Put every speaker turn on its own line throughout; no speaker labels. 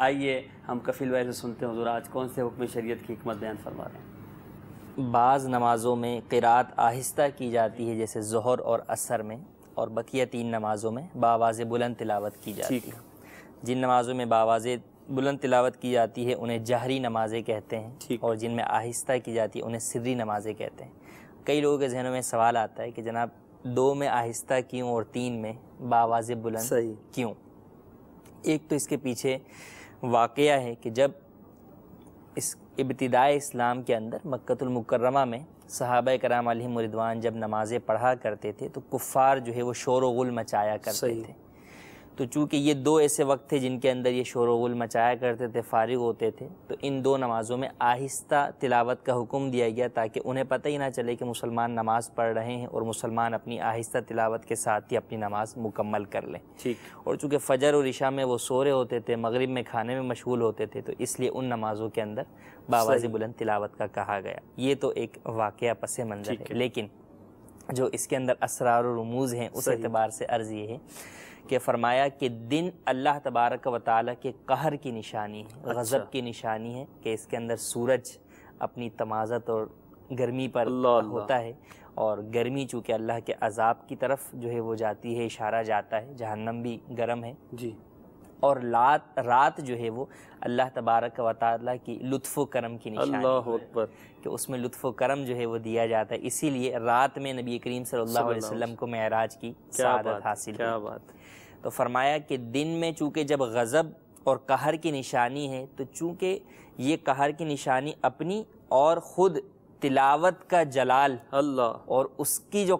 आइए हम कफिल भाई से सुनते हैं आज कौन से हुक्म शरीयत की हमत बयान फरमा रहे हैं बाज़ नमाज़ों में किरात आहिस्ता की जाती है जैसे जहर और असर में और बकिया तीन नमाज़ों में बावाज़ बुलंद तिलावत की जाती है जिन नमाज़ों में बावाज़ बुलंद तिलावत की जाती है उन्हें जहरी नमाज़ें कहते हैं और जिनमें आहिस्ता की जाती है उन्हें सर्री नमाज़ें कहते हैं कई लोगों के जहनों में सवाल आता है कि जनाब दो में आहिस्ता क्यों और तीन में बावाज़ बुलंद क्यों एक तो इसके पीछे वाक़ है कि जब इस इब्तदाई इस्लाम के अंदर मक्तुलमकरमा में सहाब कराम मरिदवान जब नमाज़ें पढ़ा करते थे तो कुफ़ार जो है वो शोर वुल मचाया करते थे तो चूँकि ये दो ऐसे वक्त थे जिनके अंदर ये शोरगुल मचाया करते थे फारिग होते थे तो इन दो नमाज़ों में आहिस्ता तिलावत का हुक्म दिया गया ताकि उन्हें पता ही ना चले कि मुसलमान नमाज़ पढ़ रहे हैं और मुसलमान अपनी आहिस्ता तिलावत के साथ ही अपनी नमाज़ मुकम्मल कर लें ठीक और चूँकि फ़जर और इशा में वो सो रहे होते थे मगरब में खाने में मशगूल होते थे तो इसलिए उन नमाज़ों के अंदर बाबाजी बुलंद तिलावत का कहा गया ये तो एक वाक़ पस मंज़र है लेकिन जो इसके अंदर असरार रमूज़ हैं उस एतबार से अर्ज़ ये है कि फ़रमाया कि दिन अल्लाह तबारक व ताली के कहर की निशानी है अच्छा। गज़ब की निशानी है कि इसके अंदर सूरज अपनी तमाजत और गर्मी पर अल्ला। होता है और गर्मी चूँकि अल्लाह के अजाब की तरफ जो है वो जाती है इशारा जाता है जहन्नम भी गर्म है जी और लात रात जो है वो अल्लाह तबारक व ताली की लुत्फ़ करम की निशानी अकबर कि उसमें लुत्फ़ करम जो है वो दिया जाता है इसीलिए रात में नबी करीम सल्लल्लाहु अलैहि वसल्लम को महराज की सआदत हासिल क्या बात तो फरमाया कि दिन में चूँकि जब गज़ब और कहर की निशानी है तो चूँकि ये कहर की निशानी अपनी और ख़ुद तिलावत का जलाल अल्लाह और उसकी जो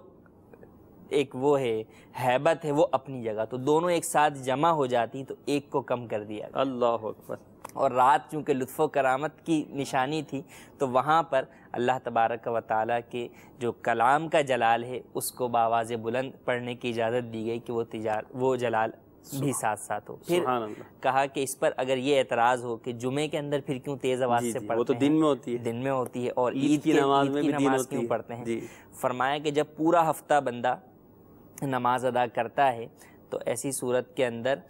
एक वो है हैबत है वो अपनी जगह तो दोनों एक साथ जमा हो जाती तो एक को कम कर दिया अल्लाह अकबर और रात चूँकि लुत्फ़ करामत की निशानी थी तो वहाँ पर अल्लाह तबारक व ताली के जो कलाम का जलाल है उसको बावाज़ बुलंद पढ़ने की इजाज़त दी गई कि वो तिजार वो जलाल भी साथ साथ हो फिर कहा कि इस पर अगर ये एतराज़ हो कि जुमे के अंदर फिर क्यों तेज़ आवाज़ से पढ़ते वो तो दिन में होती है दिन में होती है और ईद की नमाज में क्यों पढ़ते हैं फरमाया कि जब पूरा हफ्ता बंदा नमाज़ अदा करता है तो ऐसी सूरत के अंदर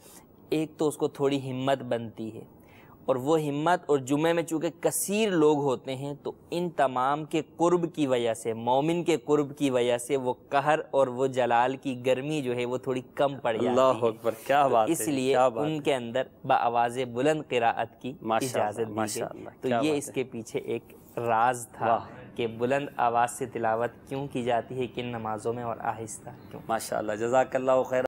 एक तो उसको थोड़ी हिम्मत बनती है और वो हिम्मत और जुमे में चूँकि कसीर लोग होते हैं तो इन तमाम के कुर्ब की वजह से मोमिन के कुर्ब की वजह से वो कहर और वो जलाल की गर्मी जो है वो थोड़ी कम पड़ जाती है क्या तो बात इसलिए क्या बात उनके अंदर आवाज़ बुलंद किरात की इजाज़त दी गई तो ये इसके पीछे एक राज था के बुलंद आवाज़ से तिलावत क्यों की जाती है किन नमाज़ों में और आहिस्ता क्यों माशा जजाकल्ला खैर